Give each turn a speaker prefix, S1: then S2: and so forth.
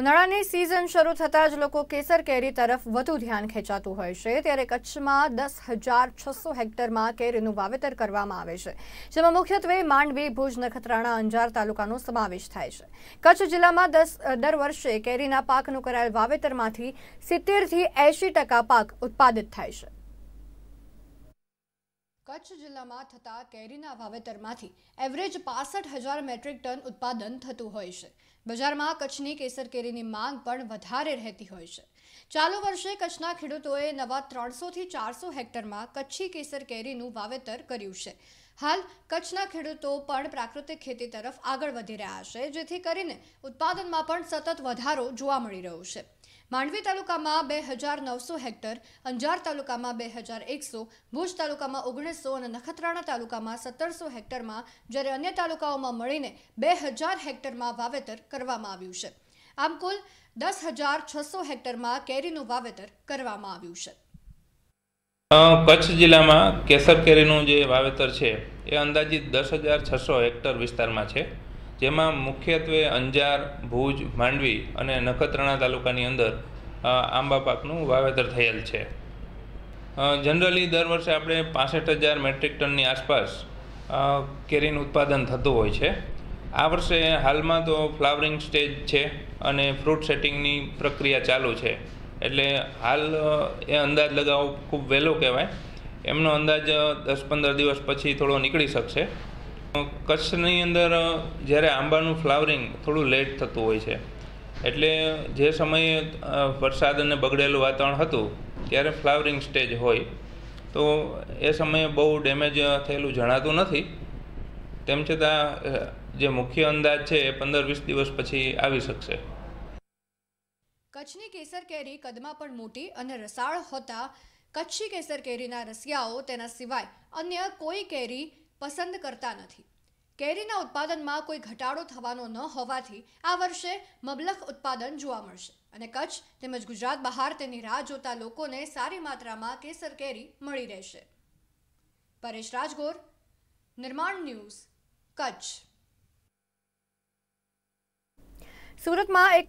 S1: ઉનાળાની સિઝન શરૂ થતાં જ લોકો કેસર કેરી તરફ વધુ ધ્યાન ખેંચાતું હોય છે ત્યારે કચ્છમાં દસ હજાર છસો હેક્ટરમાં કેરીનું વાવેતર કરવામાં આવે છે જેમાં મુખ્યત્વે માંડવી ભુજ નખત્રાણા અંજાર તાલુકાનો સમાવેશ થાય છે કચ્છ જિલ્લામાં દસ દર વર્ષે કેરીના પાકનું કરાયેલ વાવેતરમાંથી સિત્તેરથી એંશી ટકા પાક ઉત્પાદિત થાય છે કચ્છ જિલ્લામાં થતા કેરીના વાવેતરમાંથી એવરેજ પાસઠ હજાર મેટ્રિક ટન ઉત્પાદન થતું હોય છે બજારમાં કચ્છની કેસર કેરીની માંગ પણ વધારે રહેતી હોય છે ચાલુ વર્ષે કચ્છના ખેડૂતોએ નવા ત્રણસોથી ચારસો હેક્ટરમાં કચ્છી કેસર કેરીનું વાવેતર કર્યું છે હાલ કચ્છના ખેડૂતો પણ પ્રાકૃતિક ખેતી તરફ આગળ વધી રહ્યા છે જેથી કરીને ઉત્પાદનમાં પણ સતત વધારો જોવા મળી રહ્યો છે માંડવી તાલુકામાં બે હજાર નવસો હેક્ટર અંજાર તાલુકામાં બે હજાર એકસો ભુજ તાલુકામાં ઓગણીસો અને નખત્રાણા તાલુકામાં સત્તરસો હેક્ટરમાં જ્યારે અન્ય તાલુકાઓમાં મળીને બે હજાર હેક્ટરમાં વાવેતર કરવામાં આવ્યું છે આમ કુલ દસ હજાર છસો હેક્ટરમાં કેરીનું વાવેતર કરવામાં આવ્યું છે
S2: કચ્છ જિલ્લામાં કેસર કેરીનું જે વાવેતર છે એ અંદાજિત દસ હજાર છસો હેક્ટર વિસ્તારમાં છે જેમાં મુખ્યત્વે અંજાર ભુજ માંડવી અને નખત્રાણા તાલુકાની અંદર આંબા પાકનું વાવેતર થયેલ છે જનરલી દર વર્ષે આપણે પાસઠ હજાર મેટ્રિક ટનની આસપાસ કેરીનું ઉત્પાદન થતું હોય છે આ વર્ષે હાલમાં તો ફ્લાવરિંગ સ્ટેજ છે અને ફ્રૂટ સેટિંગની પ્રક્રિયા ચાલુ છે એટલે હાલ એ અંદાજ લગાવવો ખૂબ વહેલો કહેવાય એમનો અંદાજ દસ પંદર દિવસ પછી થોડો નીકળી શકશે કચ્છની અંદર જ્યારે આંબાનું ફ્લાવરિંગ થોડું લેટ થતું હોય છે એટલે જે સમયે વરસાદ અને બગડેલું વાતાવરણ હતું ત્યારે ફ્લાવરિંગ સ્ટેજ હોય તો એ સમયે બહુ ડેમેજ થયેલું જણાતું નથી તેમ છતાં જે મુખ્ય અંદાજ છે એ પંદર વીસ દિવસ પછી આવી શકશે
S1: કચ્છની કેસર કેરી કદમાં પણ મોટી અને રસાળ હોતા કચ્છી કેસર કેરીના રસિયાઓ તેના સિવાય અન્ય કોઈ કેરી પસંદ કરતા નથી કેરીના ઉત્પાદનમાં કોઈ ઘટાડો થવાનો ન હોવાથી આ વર્ષે મબલખ ઉત્પાદન જોવા મળશે અને કચ્છ તેમજ ગુજરાત બહાર તેની રાહ જોતા લોકોને સારી માત્રામાં કેસર કેરી મળી રહેશે પરેશ રાજગોર નિર્માણ ન્યૂઝ કચ્છ સુરતમાં એક